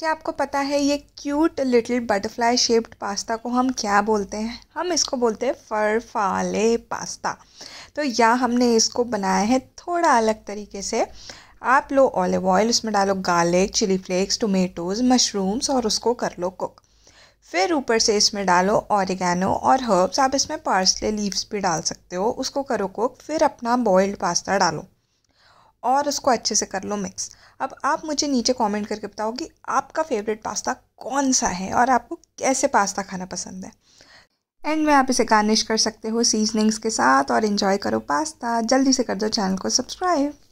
क्या आपको पता है ये cute little butterfly shaped pasta को हम क्या बोलते हैं हम इसको बोलते हैं फरफाले पास्ता तो या हमने इसको बनाया है थोड़ा अलग तरीके से आप लो ऑलिव ऑयल उसमें डालो garlic chili flakes tomatoes mushrooms और उसको कर लो कुक फिर ऊपर से इसमें डालो ऑरिगेनो और हर्ब्स आप इसमें पार्सले लीव्स भी डाल सकते हो उसको करो कुक फिर अपना बॉयल्ड पास्ता डालो और उसको अच्छे से कर लो मिक्स अब आप मुझे नीचे कमेंट करके बताओ कि आपका फेवरेट पास्ता कौन सा है और आपको कैसे पास्ता खाना पसंद है एंड में आप इसे गार्निश कर सकते हो सीजनिंग्स के साथ और इन्जॉय करो पास्ता जल्दी से कर दो चैनल को सब्सक्राइब